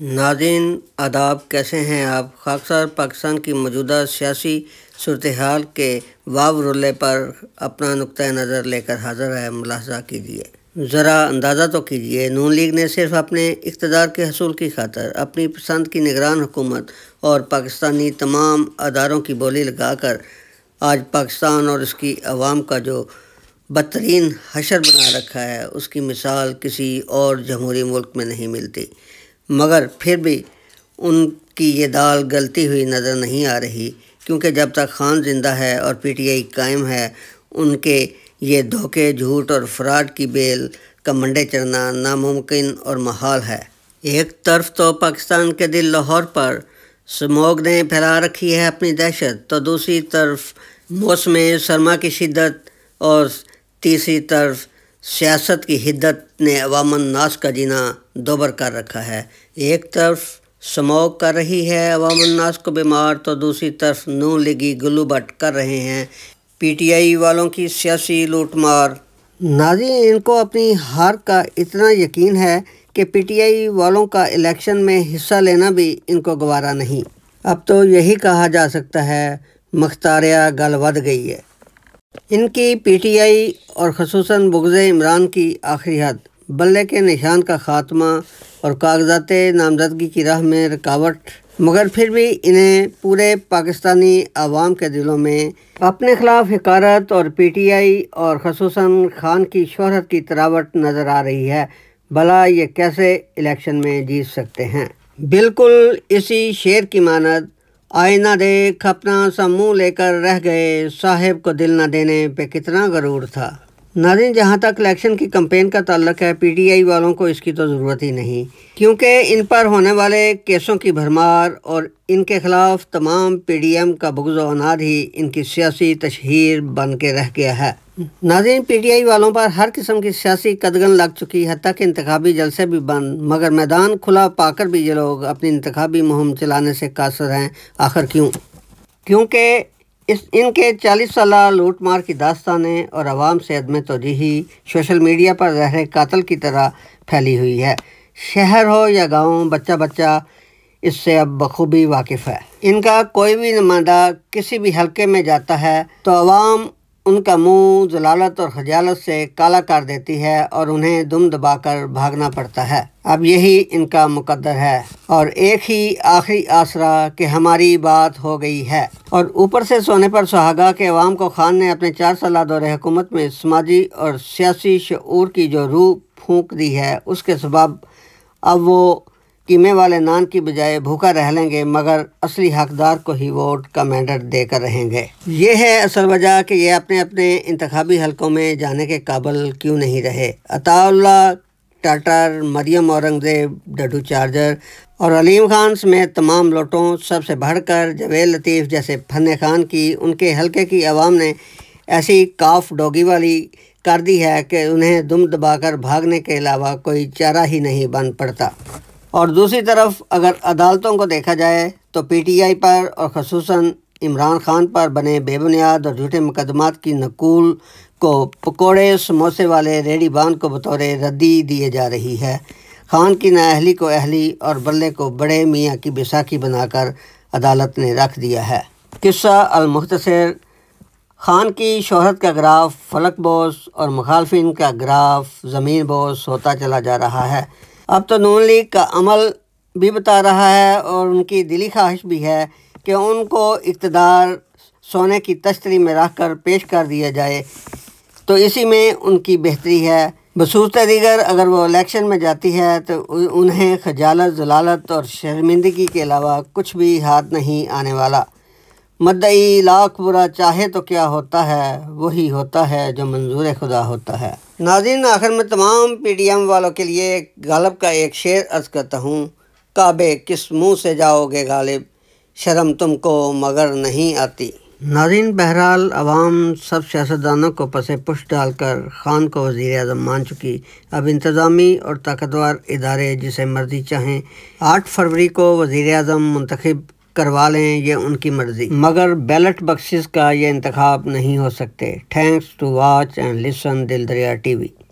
नाजिन आदाब कैसे हैं आप खासकर पाकिस्तान की मौजूदा सियासी सूरत हाल के वाव रुले पर अपना नुक़ नज़र लेकर हाजिर है मुलाजा कीजिए ज़रा अंदाज़ा तो कीजिए नून लीग ने सिर्फ अपने इकतदार के हसूल की खातर अपनी पसंद की निगरान हुकूमत और पाकिस्तानी तमाम अदारों की बोली लगाकर आज पाकिस्तान और इसकी आवाम का जो बदतरीन हशर बना रखा है उसकी मिसाल किसी और जमहूरी मुल्क में नहीं मिलती मगर फिर भी उनकी ये दाल गलती हुई नज़र नहीं आ रही क्योंकि जब तक खान जिंदा है और पीटीआई कायम है उनके ये धोखे झूठ और फ्रॉड की बेल का मंडे चढ़ना नामुमकिन और महाल है एक तरफ तो पाकिस्तान के दिल लाहौर पर स्मोग ने फैला रखी है अपनी दहशत तो दूसरी तरफ मौसम सरमा की शिद्दत और तीसरी तरफ सियासत की हिद्दत ने अवामन नाश का जीना दोबर कर रखा है एक तरफ स्मोक कर रही है अवामनास को बीमार तो दूसरी तरफ नू लिगी गुल्लू बट कर रहे हैं पीटीआई वालों की सियासी लूटमार नाजी इनको अपनी हार का इतना यकीन है कि पीटीआई वालों का इलेक्शन में हिस्सा लेना भी इनको गवारा नहीं अब तो यही कहा जा सकता है मख्तारिया गल बद गई है इनकी पीटीआई और खसूस बुगज इमरान की आखिरी हद बल्ले के निशान का ख़ात्मा और कागजात नामजदगी की राह में रुकावट मगर फिर भी इन्हें पूरे पाकिस्तानी आवाम के दिलों में अपने खिलाफ हकारत और पी टी आई और खसूस खान की शहरत की तरावट नज़र आ रही है भला ये कैसे इलेक्शन में जीत सकते हैं बिल्कुल इसी शेर की मानद आईना देख अपना सा मुँह लेकर रह गए साहेब को दिल न देने पे कितना गरूर था नाजिन जहाँ तक इलेक्शन की कम्पेन का ताल्लक है पीटीआई वालों को इसकी तो ज़रूरत ही नहीं क्योंकि इन पर होने वाले केसों की भरमार और इनके खिलाफ तमाम पीडीएम का बगज अनाद ही इनकी सियासी तशहर बन के रह गया है नाजिन पीटीआई वालों पर हर किस्म की सियासी कदगन लग चुकी है तक इंतबी जलसे भी बंद मगर मैदान खुला पाकर भी ये लोग अपनी इंतबी मुहिम चलाने से कासर हैं आखिर क्यों क्योंकि इस इनके 40 साल लूटमार की दास्तानें और आवाम से अदम तोजीही सोशल मीडिया पर रहे कातल की तरह फैली हुई है शहर हो या गांव बच्चा बच्चा इससे अब बखूबी वाकिफ़ है इनका कोई भी नुमाइंदा किसी भी हलके में जाता है तो आवाम उनका मुंह जलालत और खजालत से काला कर देती है और उन्हें दुम दबाकर भागना पड़ता है अब यही इनका मुकद्दर है और एक ही आखिरी आसरा कि हमारी बात हो गई है और ऊपर से सोने पर सुहागा के अवाम को खान ने अपने चार साल दौर हुकूमत में समाजी और सियासी शूर की जो रूह फूंक दी है उसके सबब अब वो कीमे वाले नान की बजाय भूखा रह लेंगे मगर असली हकदार को ही वोट का मैंडेट देकर रहेंगे ये है असल वजह कि ये अपने अपने इंतबी हलकों में जाने के काबल क्यों नहीं रहे अताउल्ला टाटर मरियम औरंगजेब डडू चार्जर और अलीम खान समेत तमाम लोटों सबसे बढ़कर जवेल लतीफ़ जैसे फन खान की उनके हलके की आवाम ने ऐसी काफ डोगी वाली कर दी है कि उन्हें दुम दबाकर भागने के अलावा कोई चारा ही नहीं बन पड़ता और दूसरी तरफ अगर अदालतों को देखा जाए तो पीटीआई पर और खसूस इमरान खान पर बने बेबुनियाद और झूठे मुकदमात की नकूल को पकोड़े समोसे वाले रेडी बान को बतौर रद्दी दिए जा रही है खान की नाअहली को अहली और बल्ले को बड़े मियाँ की बैसाखी बनाकर अदालत ने रख दिया है किस्सा अलमुख्तर खान की शोहरत का ग्राफ फलक बोस और मुखालफिन का ग्राफ ज़मीन बोस होता चला जा रहा है अब तो नून लीग का अमल भी बता रहा है और उनकी दिली ख्वाहिश भी है कि उनको इकतदार सोने की तस्तरी में रख कर पेश कर दिया जाए तो इसी में उनकी बेहतरी है बसूरत दीगर अगर वो इलेक्शन में जाती है तो उन्हें खजालत जलालत और शर्मिंदगी के अलावा कुछ भी हाथ नहीं आने वाला मदई लाख बुरा चाहे तो क्या होता है वही होता है जो मंजूर खुदा होता है नाजिन आखिर में तमाम पी डी एम वालों के लिए गालब का एक शेर अर्ज करता हूँ काबे किस मुँह से जाओगे गालिब शर्म तुमको मगर नहीं आती नाजिन बहरहाल अवाम सब सियासतदानों को पसे पुश डालकर ख़ान को वज़ी अजम मान चुकी अब इंतज़ामी और ताकतवर इदारे जिसे मर्जी चाहें आठ फरवरी को वज़ी अजम मंतखब करवा लें ये उनकी मर्जी मगर बैलेट बक्सेस का ये इंतखब नहीं हो सकते thanks to watch and listen Dil Dariya we